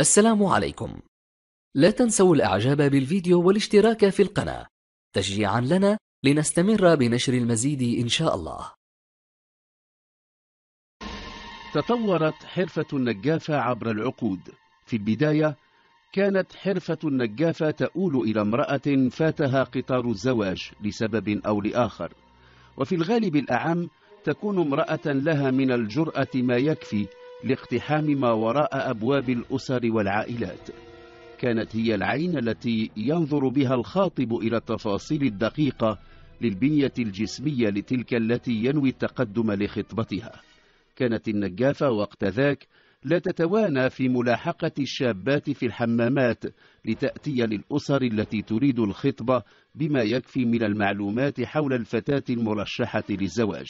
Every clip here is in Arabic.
السلام عليكم لا تنسوا الاعجاب بالفيديو والاشتراك في القناة تشجيعا لنا لنستمر بنشر المزيد ان شاء الله تطورت حرفة النجافة عبر العقود في البداية كانت حرفة النجافة تؤول إلى امرأة فاتها قطار الزواج لسبب أو لآخر وفي الغالب الأعم تكون امرأة لها من الجرأة ما يكفي لاقتحام ما وراء أبواب الأسر والعائلات كانت هي العين التي ينظر بها الخاطب إلى التفاصيل الدقيقة للبنية الجسمية لتلك التي ينوي التقدم لخطبتها كانت النجافة وقت ذاك لا تتوانى في ملاحقة الشابات في الحمامات لتأتي للأسر التي تريد الخطبة بما يكفي من المعلومات حول الفتاة المرشحة للزواج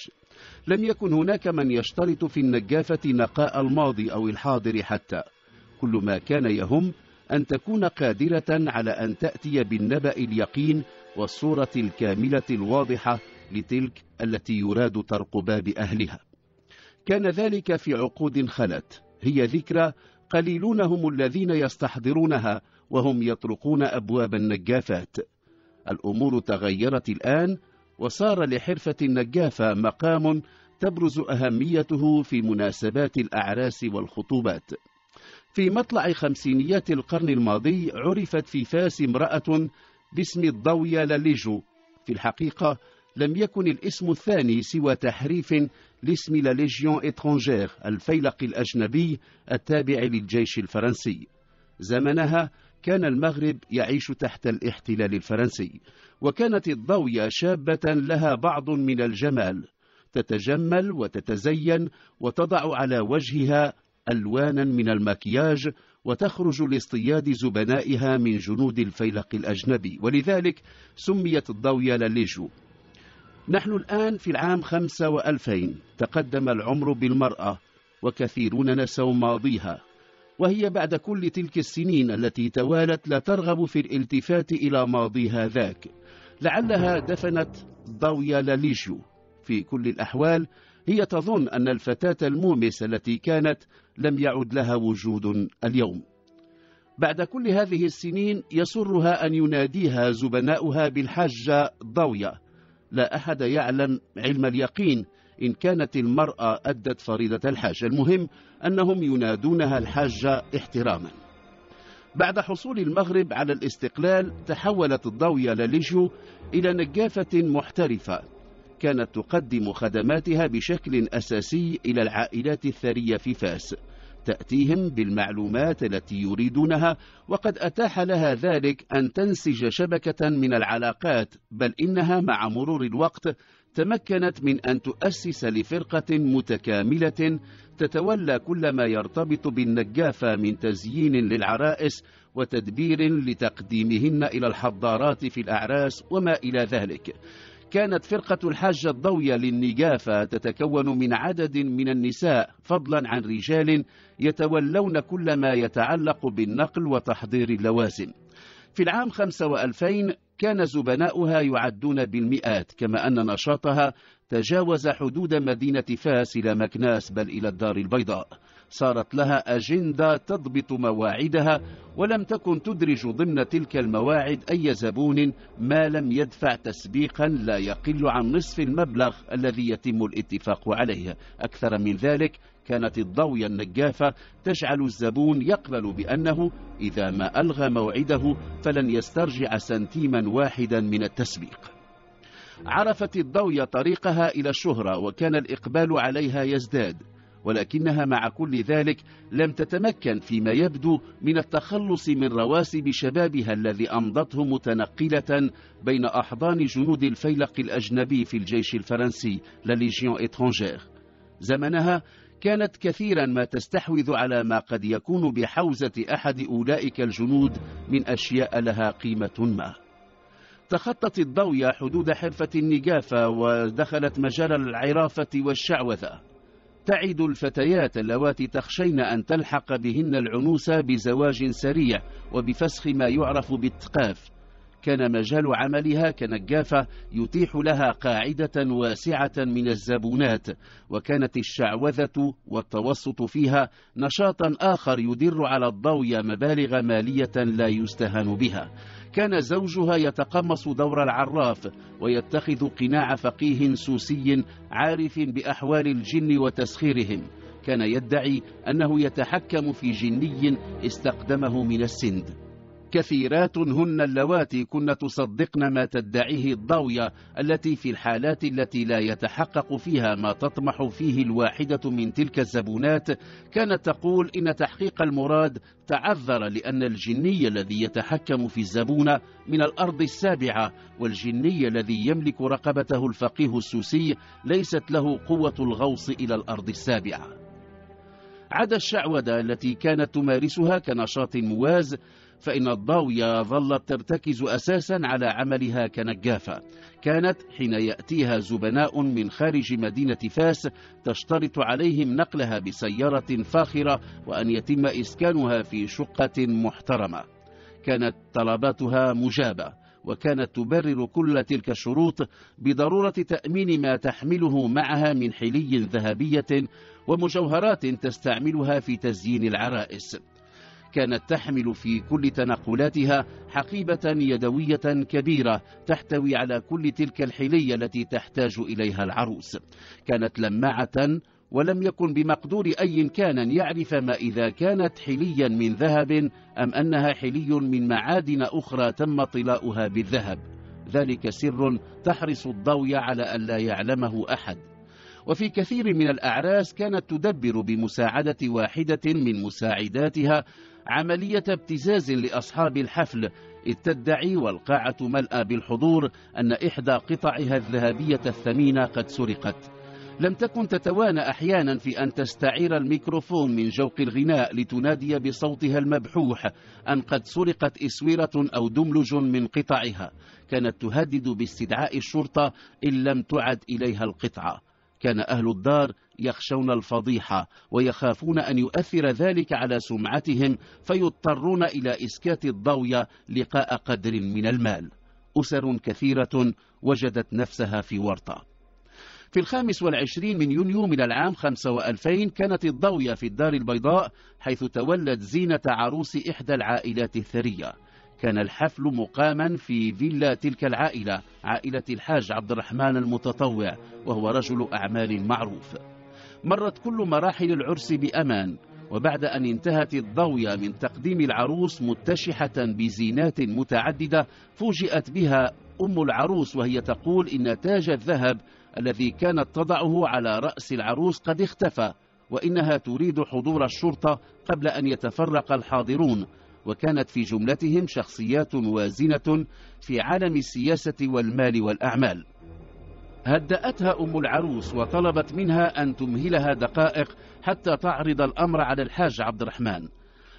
لم يكن هناك من يشترط في النجافة نقاء الماضي أو الحاضر حتى كل ما كان يهم أن تكون قادرة على أن تأتي بالنبأ اليقين والصورة الكاملة الواضحة لتلك التي يراد ترقبا بأهلها كان ذلك في عقود خلت هي ذكرى قليلون هم الذين يستحضرونها وهم يطرقون أبواب النجافات الأمور تغيرت الآن وصار لحرفة النجافة مقام تبرز أهميته في مناسبات الأعراس والخطوبات في مطلع خمسينيات القرن الماضي عرفت في فاس امرأة باسم الضوية لليجو في الحقيقة لم يكن الاسم الثاني سوى تحريف لاسم لا ليجيون إترونجير الفيلق الأجنبي التابع للجيش الفرنسي زمنها كان المغرب يعيش تحت الاحتلال الفرنسي وكانت الضوية شابة لها بعض من الجمال تتجمل وتتزين وتضع على وجهها ألوانا من المكياج وتخرج لاصطياد زبنائها من جنود الفيلق الأجنبي ولذلك سميت الضوية لليجو نحن الآن في العام خمسة وألفين تقدم العمر بالمرأة وكثيرون نسوا ماضيها وهي بعد كل تلك السنين التي توالت لا ترغب في الالتفات إلى ماضيها ذاك لعلها دفنت ضويا لاليشيو في كل الأحوال هي تظن أن الفتاة المومس التي كانت لم يعد لها وجود اليوم بعد كل هذه السنين يسرها أن يناديها زبناؤها بالحجة ضوية لا أحد يعلم علم اليقين إن كانت المرأة أدت فريضة الحاج المهم أنهم ينادونها الحاجة احتراما بعد حصول المغرب على الاستقلال تحولت الضاوية لليجو إلى نجافة محترفة كانت تقدم خدماتها بشكل أساسي إلى العائلات الثرية في فاس تأتيهم بالمعلومات التي يريدونها وقد أتاح لها ذلك أن تنسج شبكة من العلاقات بل إنها مع مرور الوقت تمكنت من أن تؤسس لفرقة متكاملة تتولى كل ما يرتبط بالنجافة من تزيين للعرائس وتدبير لتقديمهن إلى الحضارات في الأعراس وما إلى ذلك كانت فرقة الحاجة الضوية للنجافة تتكون من عدد من النساء فضلا عن رجال يتولون كل ما يتعلق بالنقل وتحضير اللوازم في العام 5 2000 كان زبناؤها يعدون بالمئات كما أن نشاطها تجاوز حدود مدينة فاس إلى مكناس بل إلى الدار البيضاء صارت لها أجندة تضبط مواعدها ولم تكن تدرج ضمن تلك المواعد أي زبون ما لم يدفع تسبيقا لا يقل عن نصف المبلغ الذي يتم الاتفاق عليه أكثر من ذلك كانت الضوية النجافة تجعل الزبون يقبل بأنه إذا ما ألغى موعده فلن يسترجع سنتيما واحدا من التسبيق عرفت الضوية طريقها إلى الشهرة وكان الإقبال عليها يزداد ولكنها مع كل ذلك لم تتمكن فيما يبدو من التخلص من رواسب شبابها الذي أمضته متنقلة بين أحضان جنود الفيلق الأجنبي في الجيش الفرنسي لليجيون إترانجير زمنها كانت كثيرا ما تستحوذ على ما قد يكون بحوزة أحد أولئك الجنود من أشياء لها قيمة ما تخطت الضوية حدود حرفة النجافة ودخلت مجال العرافة والشعوذة تعد الفتيات اللواتي تخشين أن تلحق بهن العنوسة بزواج سريع وبفسخ ما يعرف بالتقاف كان مجال عملها كنجافة يتيح لها قاعدة واسعة من الزبونات وكانت الشعوذة والتوسط فيها نشاطا آخر يدر على الضوء مبالغ مالية لا يستهان بها كان زوجها يتقمص دور العراف ويتخذ قناع فقيه سوسي عارف بأحوال الجن وتسخيرهم كان يدعي أنه يتحكم في جني استقدمه من السند كثيرات هن اللواتي كن تصدقن ما تدعيه الضاوية التي في الحالات التي لا يتحقق فيها ما تطمح فيه الواحدة من تلك الزبونات كانت تقول إن تحقيق المراد تعذر لأن الجني الذي يتحكم في الزبونة من الأرض السابعة والجني الذي يملك رقبته الفقيه السوسي ليست له قوة الغوص إلى الأرض السابعة عدا الشعوذة التي كانت تمارسها كنشاط مواز فإن الضاوية ظلت ترتكز أساسا على عملها كنجافة كانت حين يأتيها زبناء من خارج مدينة فاس تشترط عليهم نقلها بسيارة فاخرة وأن يتم إسكانها في شقة محترمة كانت طلباتها مجابة وكانت تبرر كل تلك الشروط بضرورة تأمين ما تحمله معها من حلي ذهبية ومجوهرات تستعملها في تزيين العرائس كانت تحمل في كل تنقلاتها حقيبة يدوية كبيرة تحتوي على كل تلك الحلي التي تحتاج إليها العروس كانت لماعة ولم يكن بمقدور أي كان يعرف ما إذا كانت حليا من ذهب أم أنها حلي من معادن أخرى تم طلاؤها بالذهب ذلك سر تحرص الضوء على أن لا يعلمه أحد وفي كثير من الأعراس كانت تدبر بمساعدة واحدة من مساعداتها عملية ابتزاز لأصحاب الحفل إذ تدعي والقاعة ملأ بالحضور أن إحدى قطعها الذهبية الثمينة قد سرقت لم تكن تتوانى أحيانا في أن تستعير الميكروفون من جوق الغناء لتنادي بصوتها المبحوح أن قد سرقت إسويرة أو دملج من قطعها كانت تهدد باستدعاء الشرطة إن لم تعد إليها القطعة كان أهل الدار يخشون الفضيحة ويخافون أن يؤثر ذلك على سمعتهم فيضطرون إلى إسكات الضوية لقاء قدر من المال أسر كثيرة وجدت نفسها في ورطة في الخامس والعشرين من يونيو من العام خمسة وألفين كانت الضوية في الدار البيضاء حيث تولت زينة عروس إحدى العائلات الثرية كان الحفل مقاما في فيلا تلك العائلة عائلة الحاج عبد الرحمن المتطوع وهو رجل أعمال معروف مرت كل مراحل العرس بأمان وبعد أن انتهت الضوية من تقديم العروس متشحة بزينات متعددة فوجئت بها أم العروس وهي تقول إن تاج الذهب الذي كانت تضعه على رأس العروس قد اختفى وإنها تريد حضور الشرطة قبل أن يتفرق الحاضرون وكانت في جملتهم شخصيات وازنة في عالم السياسة والمال والأعمال هدأتها أم العروس وطلبت منها أن تمهلها دقائق حتى تعرض الأمر على الحاج عبد الرحمن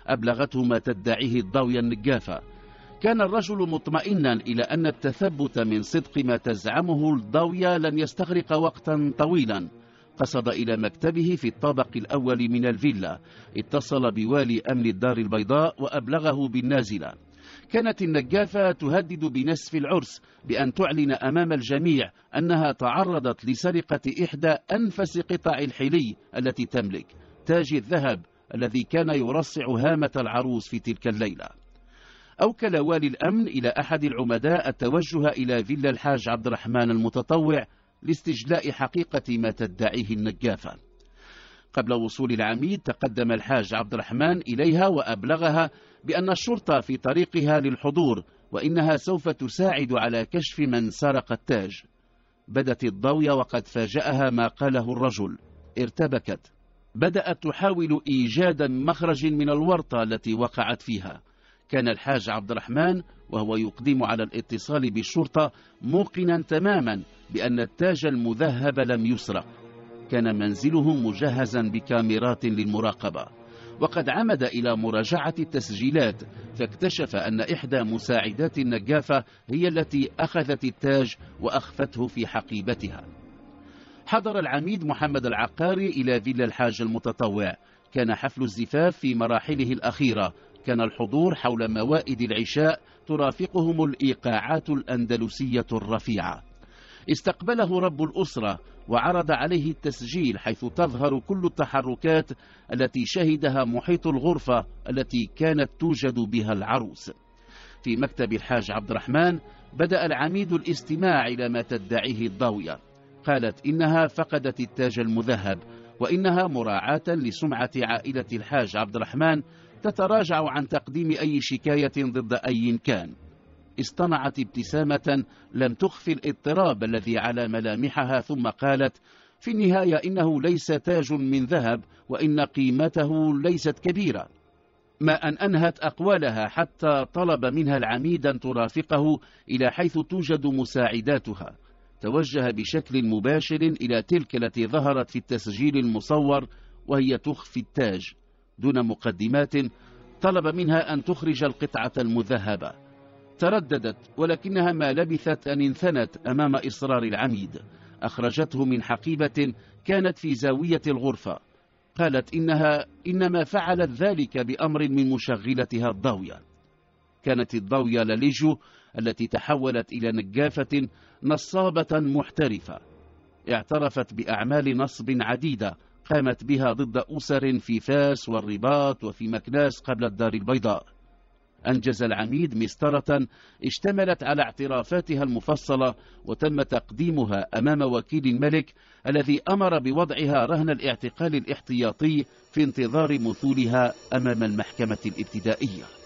أبلغته ما تدعيه الضاوية النجافة كان الرجل مطمئنا إلى أن التثبت من صدق ما تزعمه الضاوية لن يستغرق وقتا طويلا قصد إلى مكتبه في الطابق الأول من الفيلا اتصل بوالي أمن الدار البيضاء وأبلغه بالنازلة كانت النجافة تهدد بنسف العرس بأن تعلن أمام الجميع أنها تعرضت لسرقة إحدى أنفس قطع الحلي التي تملك تاج الذهب الذي كان يرصع هامة العروس في تلك الليلة أوكل والي الأمن إلى أحد العمداء التوجه إلى فيلا الحاج عبد الرحمن المتطوع لاستجلاء حقيقة ما تدعيه النجافة قبل وصول العميد تقدم الحاج عبد الرحمن إليها وأبلغها بأن الشرطة في طريقها للحضور وإنها سوف تساعد على كشف من سرق التاج بدت الضوية وقد فاجأها ما قاله الرجل ارتبكت بدأت تحاول إيجاد مخرج من الورطة التي وقعت فيها كان الحاج عبد الرحمن وهو يقدم على الاتصال بالشرطة موقنا تماما بأن التاج المذهب لم يسرق كان منزله مجهزا بكاميرات للمراقبة وقد عمد إلى مراجعة التسجيلات فاكتشف أن إحدى مساعدات النجافة هي التي أخذت التاج وأخفته في حقيبتها حضر العميد محمد العقاري إلى فيلا الحاج المتطوع كان حفل الزفاف في مراحله الأخيرة كان الحضور حول موائد العشاء ترافقهم الإيقاعات الأندلسية الرفيعة استقبله رب الأسرة وعرض عليه التسجيل حيث تظهر كل التحركات التي شهدها محيط الغرفة التي كانت توجد بها العروس في مكتب الحاج عبد الرحمن بدأ العميد الاستماع إلى ما تدعيه الضاوية قالت إنها فقدت التاج المذهب وإنها مراعاة لسمعة عائلة الحاج عبد الرحمن تتراجع عن تقديم أي شكاية ضد أي كان اصطنعت ابتسامة لم تخفي الاضطراب الذي على ملامحها ثم قالت في النهاية إنه ليس تاج من ذهب وإن قيمته ليست كبيرة ما أن أنهت أقوالها حتى طلب منها العميد أن ترافقه إلى حيث توجد مساعداتها توجه بشكل مباشر إلى تلك التي ظهرت في التسجيل المصور وهي تخفي التاج دون مقدمات طلب منها أن تخرج القطعة المذهبة ترددت ولكنها ما لبثت أن انثنت أمام إصرار العميد أخرجته من حقيبة كانت في زاوية الغرفة قالت إنها إنما فعلت ذلك بأمر من مشغلتها الضاوية كانت الضاوية لليجو التي تحولت إلى نجافة نصابة محترفة اعترفت بأعمال نصب عديدة قامت بها ضد أسر في فاس والرباط وفي مكناس قبل الدار البيضاء أنجز العميد مسطرة اشتملت على اعترافاتها المفصلة وتم تقديمها أمام وكيل الملك الذي أمر بوضعها رهن الاعتقال الاحتياطي في انتظار مثولها أمام المحكمة الابتدائية